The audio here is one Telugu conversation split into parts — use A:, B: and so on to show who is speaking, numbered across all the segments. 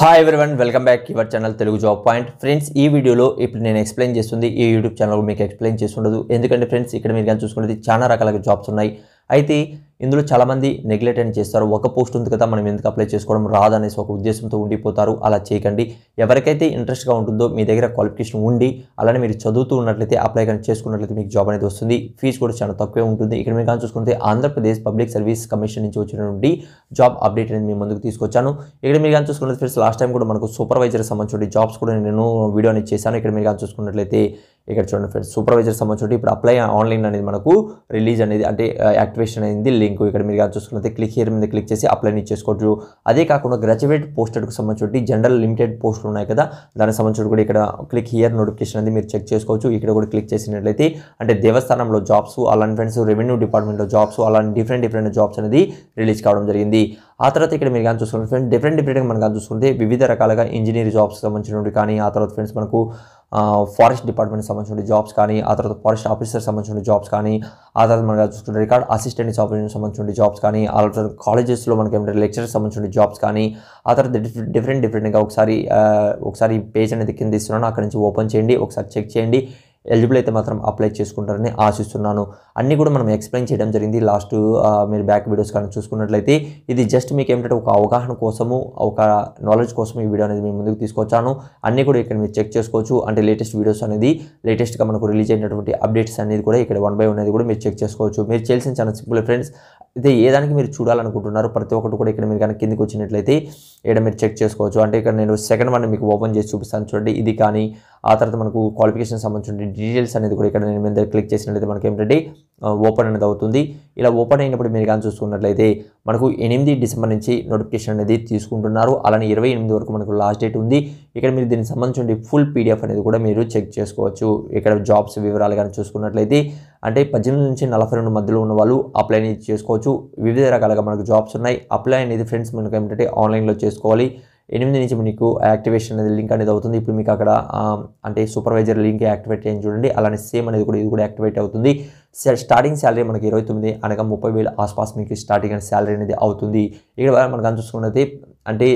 A: hi everyone welcome back your channel Telugu job point friends ఈ వీడియోలో ఇప్పుడు నేను ఎక్స్ప్లెయిన్ చేస్తుంది ఈ యూట్యూబ్ ఛానల్ మీకు ఎక్స్ప్లెయిన్ చేసి ఉండదు ఎందుకంటే ఫ్రెండ్స్ ఇక్కడ మీరు కానీ చూసుకునేది చాలా రకాల జాబ్స్ ఉన్నాయి అయితే ఇందులో చాలామంది నెగ్లెక్ట్ అని చేస్తారు ఒక పోస్ట్ ఉంది కదా మనం ఎందుకు అప్లై చేసుకోవడం రాదనేసి ఒక ఉద్దేశంతో ఉండిపోతారు అలా చేయకండి ఎవరికైతే ఇంట్రెస్ట్గా ఉంటుందో మీ దగ్గర క్వాలిఫికేషన్ ఉండి అలానే మీరు చదువుతూ ఉన్నట్లయితే అప్లై కానీ చేసుకున్నట్లయితే మీకు జాబ్ అనేది వస్తుంది ఫీజు కూడా చాలా తక్కువే ఉంటుంది ఇక్కడ మీరు కానీ చూసుకుంటే ఆంధ్రప్రదేశ్ పబ్లిక్ సర్వీస్ కమిషన్ నుంచి వచ్చినటువంటి జాబ్ అప్డేట్ అనేది మేము ముందుకు తీసుకొచ్చాను ఇక్కడ మీరు కానీ చూసుకున్నట్లయితే ఫ్రెండ్స్ లాస్ట్ టైం కూడా మనకు సూపర్వైజర్ సంబంధించిన జాబ్స్ కూడా నేను వీడియో అనేది చేశాను ఇక్కడ మీరు కానీ చూసుకున్నట్లయితే ఇక్కడ చూడండి ఫ్రెండ్స్ సూపర్వైజర్ సంబంధించి ఇప్పుడు అప్లై ఆన్లైన్ అనేది మనకు రిలీజ్ అనేది అంటే యాక్టివేషన్ అనేది లింక్ ఇక్కడ మీరు కానీ చూసుకున్నది క్లిక్ హియర్ మీద క్లిక్ చేసి అప్లైని చేసుకోవచ్చు అదే కాకుండా గ్రాడ్యుయేట్ పోస్టర్కి సంబంధించి జనరల్ లిమిటెడ్ పోస్టులు ఉన్నాయి కదా దానికి సంబంధించి కూడా ఇక్కడ క్లిక్ హియర్ నోటిఫికేషన్ అనేది మీరు చెక్ చేసుకోవచ్చు ఇక్కడ కూడా క్లిక్ చేసినట్లయితే అంటే దేవస్థానంలో జాబ్స్ అలాంటి ఫ్రెండ్స్ రెవెన్యూ డిపార్ట్మెంట్లో జాబ్స్ అలాంటి డిఫరెంట్ డిఫరెంట్ జాబ్స్ అనేది రిలీజ్ కావడం జరిగింది ఆ తర్వాత ఇక్కడ మీరు కానీ చూసుకుంటే ఫ్రెండ్స్ డిఫరెంట్ డిఫరెంట్గా మనం కానీ చూసుకుంటే వివిధ రకాలుగా ఇంజనీరింగ్ జాబ్స్ సంబంధించినవి కానీ ఆ తర్వాత ఫ్రెండ్స్ మనకు ఫారెస్ట్ డిపార్ట్మెంట్ సంబంధించిన జాబ్స్ కానీ ఆ తర్వాత ఫారెస్ట్ ఆఫీసర్ సంబంధించిన జాబ్స్ కానీ ఆ తర్వాత మనం చూసుకుంటే రికార్డ్ అసిస్టెంట్ సంబంధించిన జాబ్స్ కానీ ఆ తర్వాత కాలేజెస్లో మనకి ఏమంటే లెక్చరర్ సంబంధించిన జాబ్స్ కానీ ఆ తర్వాత డిఫరెంట్ డిఫరెంట్గా ఒకసారి ఒకసారి పేజ్ అనేది కింద ఇస్తున్నాను అక్కడ నుంచి ఓపెన్ చేయండి ఒకసారి చెక్ చేయండి ఎలిజిబుల్ అయితే మాత్రం అప్లై చేసుకుంటారని ఆశిస్తున్నాను అన్నీ కూడా మనం ఎక్స్ప్లెయిన్ చేయడం జరిగింది లాస్ట్ మీరు బ్యాక్ వీడియోస్ కానీ చూసుకున్నట్లయితే ఇది జస్ట్ మీకు ఏమిటంటే ఒక అవగాహన కోసము ఒక నాలెడ్జ్ కోసం ఈ వీడియో అనేది మేము ముందుకు తీసుకొచ్చాను అన్నీ కూడా ఇక్కడ మీరు చెక్ చేసుకోవచ్చు అంటే లేటెస్ట్ వీడియోస్ అనేది లేటెస్ట్గా మనకు రిలీజ్ అయినటువంటి అప్డేట్స్ అనేది కూడా ఇక్కడ వన్ బై వన్ అనేది కూడా మీరు చెక్ చేసుకోవచ్చు మీరు చేసిన చాలా సింపుల్ ఫ్రెండ్స్ అయితే ఏదానికి మీరు చూడాలనుకుంటున్నారు ప్రతి ఒక్కటి కూడా ఇక్కడ మీరు కానీ కిందికి వచ్చినట్లయితే ఇక్కడ మీరు చెక్ చేసుకోవచ్చు అంటే ఇక్కడ నేను సెకండ్ వన్ మీకు ఓపెన్ చేసి చూపిస్తాను చూడండి ఇది కానీ ఆ తర్వాత మనకు క్వాలిఫికేషన్ సంబంధించిన డీటెయిల్స్ అనేది కూడా ఇక్కడ నేను మీద క్లిక్ చేసినట్లయితే మనకి ఏంటంటే ఓపెన్ అనేది అవుతుంది ఇలా ఓపెన్ అయినప్పుడు మీరు కానీ చూసుకున్నట్లయితే మనకు ఎనిమిది డిసెంబర్ నుంచి నోటిఫికేషన్ అనేది తీసుకుంటున్నారు అలానే ఇరవై ఎనిమిది వరకు మనకు లాస్ట్ డేట్ ఉంది ఇక్కడ మీరు దీనికి సంబంధించి ఫుల్ పీడిఎఫ్ అనేది కూడా మీరు చెక్ చేసుకోవచ్చు ఇక్కడ జాబ్స్ వివరాలు కానీ చూసుకున్నట్లయితే అంటే పద్దెనిమిది నుంచి నలభై రెండు మధ్యలో ఉన్న వాళ్ళు అప్లై అనేది చేసుకోవచ్చు వివిధ రకాలుగా మనకు జాబ్స్ ఉన్నాయి అప్లై అనేది ఫ్రెండ్స్ మనకు ఏమిటంటే ఆన్లైన్లో చేసుకోవాలి ఎనిమిది నుంచి మీకు యాక్టివేషన్ అనేది లింక్ అనేది అవుతుంది ఇప్పుడు మీకు అక్కడ అంటే సూపర్వైజర్ లింక్ యాక్టివేట్ చేయండి చూడండి అలానే సేమ్ అనేది కూడా ఇది కూడా యాక్టివేట్ అవుతుంది స్టార్టింగ్ శాలరీ మనకి ఇరవై తొమ్మిది అనగా ముప్పై వేల ఆస్పాస్ మీకు స్టార్టింగ్ అనే శాలరీ అనేది అవుతుంది ఇక్కడ మనకు చూసుకున్నది అంటే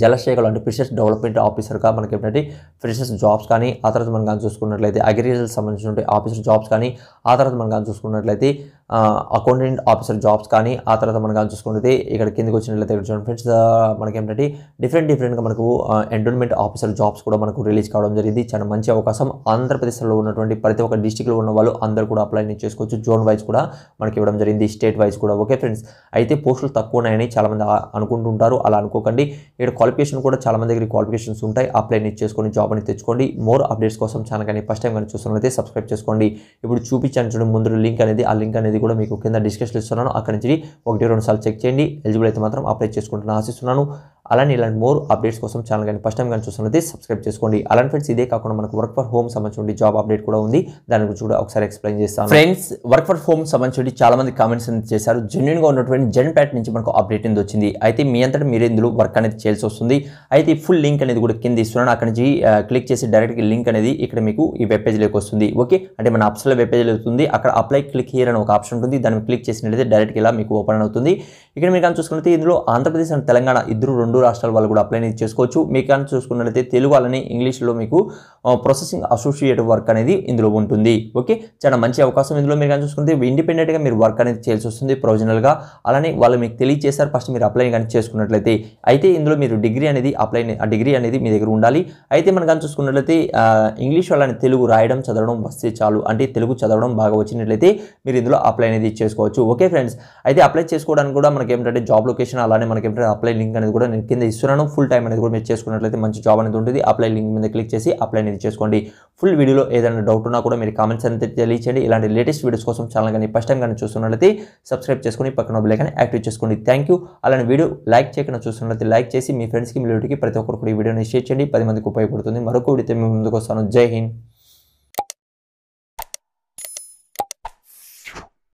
A: జలశేఖలు అంటే ఫ్రెషర్స్ డెవలప్మెంట్ ఆఫీసర్గా మనకి ఏంటంటే ఫ్రెషర్స్ జాబ్స్ కానీ ఆ తర్వాత మనం కానీ చూసుకున్నట్లయితే అగ్రికల్చర్ సంబంధించిన ఆఫీసర్ జాబ్స్ కానీ ఆ తర్వాత మనం కానీ చూసుకున్నట్లయితే అకౌంటెంట్ ఆఫీసర్ జాబ్స్ కానీ ఆ తర్వాత మనం కానీ చూసుకుంటే ఇక్కడ కిందకి వచ్చినట్లయితే ఇక్కడ చూడండి ఫ్రెండ్స్ మనకి ఏంటంటే డిఫరెంట్ డిఫరెంట్గా మనకు ఎంటోన్మెంట్ ఆఫీసర్ జాబ్స్ కూడా మనకు రిలీజ్ కావడం జరిగింది చాలా మంచి అవకాశం ఆంధ్రప్రదేశ్లో ఉన్నటువంటి ప్రతి ఒక్క డిస్టిక్లో ఉన్న వాళ్ళు అందరూ కూడా అప్లై చేసుకోవచ్చు జోన్ వైజ్ కూడా మనకి ఇవ్వడం జరిగింది స్టేట్ వైజ్ కూడా ఓకే ఫ్రెండ్స్ అయితే పోస్టులు తక్కువ ఉన్నాయని చాలామంది అనుకుంటుంటారు అలా అనుకోకండి ఇక్కడ క్వాలిఫికేషన్ కూడా చాలామంది దగ్గర క్వాలిఫికేషన్స్ ఉంటాయి అప్లై చేసుకొని జాబ్ అని తెచ్చుకోండి మోర్ అప్డేట్స్ కోసం ఛానల్ కానీ ఫస్ట్ టైం కానీ చూస్తున్నట్లయితే సబ్స్క్రైబ్ చేసుకోండి ఇప్పుడు చూపించాను చూడండి ముందు లింక్ అనేది ఆ లింక్ అనేది అనేది కూడా మీకు కింద డిస్కషన్ ఇస్తున్నాను అక్కడి నుంచి ఒకటి రెండు సార్లు చెక్ చేయండి ఎలిజిబుల్ అయితే మాత్రం అప్లై చేసుకుంటున్నాను ఆశిస్తున్నాను అలానే ఇలాంటి మోర్ అప్డేట్స్ కోసం ఛానల్ కానీ ఫస్ట్ టైం కానీ చూస్తున్నది సబ్స్క్రైబ్ చేసుకోండి అలాంటి ఫ్రెండ్స్ ఇదే కాకుండా మనకు వర్క్ ఫర్ హోమ్ సంబంధించి జాబ్ అప్డేట్ కూడా ఉంది దాని గురించి కూడా ఒకసారి ఎక్స్ప్లెయిన్ చేస్తాను ఫ్రెండ్స్ వర్క్ ఫర్ హోమ్ సంబంధించి చాలా మంది కామెంట్స్ అనేది చేశారు గా ఉన్నటువంటి జెన్ ప్యాట్ నుంచి మనకు అప్డేట్ అనేది వచ్చింది అయితే మీ అంతటా మీరు ఇందులో వర్క్ అనేది చేయాల్సి వస్తుంది అయితే ఫుల్ లింక్ అనేది కూడా కింద ఇస్తున్నాను అక్కడ నుంచి క్లిక్ చేసి డైరెక్ట్గా లింక్ అనేది ఇక్కడ మీకు ఈ వెబ్ పేజ్లోకి వస్తుంది ఓకే అంటే మన అప్సల వెబ్ పేజ్లో వస్తుంది అక్కడ అప్లై క్లిక్ హియర్ అని ఒక ఆప్షన్ ఉంటుంది దాన్ని క్లిక్ చేసినట్లయితే డైరెక్ట్గా ఇలా మీకు ఓపెన్ అవుతుంది ఇక్కడ మీకు కానీ చూసుకున్నట్లయితే ఇందులో ఆంధ్రప్రదేశ్ అండ్ తెలంగాణ ఇద్దరు రెండు రాష్ట్రాల వాళ్ళు కూడా అప్లై అనేది చేసుకోవచ్చు మీకు కానీ చూసుకున్నట్లయితే తెలుగు వాళ్ళని ఇంగ్లీష్లో మీకు ప్రొసెసింగ్ అసోసియేట్ వర్క్ అనేది ఇందులో ఉంటుంది ఓకే చాలా మంచి అవకాశం ఇందులో మీరు కానీ చూసుకుంటే ఇండిపెండెంట్గా మీరు వర్క్ అనేది చేయాల్సి వస్తుంది ప్రొవిజనల్గా అలానే వాళ్ళు మీకు తెలియజేశారు ఫస్ట్ మీరు అప్లై కానీ చేసుకున్నట్లయితే అయితే ఇందులో మీరు డిగ్రీ అనేది అప్లై ఆ డిగ్రీ అనేది మీ దగ్గర ఉండాలి అయితే మనం కానీ చూసుకున్నట్లయితే ఇంగ్లీష్ వాళ్ళని తెలుగు రాయడం చదవడం వస్తే చాలు అంటే తెలుగు చదవడం బాగా వచ్చినట్లయితే మీరు ఇందులో అప్లై అనేది చేసుకోవచ్చు ఓకే ఫ్రెండ్స్ అయితే అప్లై చేసుకోవడానికి కూడా మనకి మనకి ఏంటంటే జాబ్ లొకేషన్ అలానే మనకి ఏంటంటే అప్లై లింక్ అనేది కూడా నేను కింద ఇస్తున్నాను ఫుల్ టైం అనేది కూడా మీరు చేసుకున్నట్లయితే మంచి జాబ్ అనేది ఉంటుంది అప్లై లింక్ మీద క్లిక్ చేసి అప్లై అనేది చేసుకోండి ఫుల్ వీడియోలో ఏదైనా డౌట్ ఉన్నా కూడా మీరు కామెంట్స్ అనేది తెలియచేయండి ఇలాంటి లేటెస్ట్ వీడియోస్ కోసం ఛానల్ కానీ ఫస్ట్ టైం కానీ చూస్తున్నట్లయితే సబ్స్క్రైబ్ చేసుకుని పక్కన బెల్ఐకాన్ని యాక్టివ్ చేసుకోండి థ్యాంక్ యూ అలానే వీడియో లైక్ చేయకుండా చూస్తున్నట్లయితే లైక్ చేసి మీ ఫ్రెండ్స్కి మీ వీడియోకి ప్రతి ఒక్కరు ఈ వీడియోని షేర్ చేయండి పది మందికి ఉపయోగపడుతుంది మరొక వీడియో మీ ముందుకు వస్తాను జై హింద్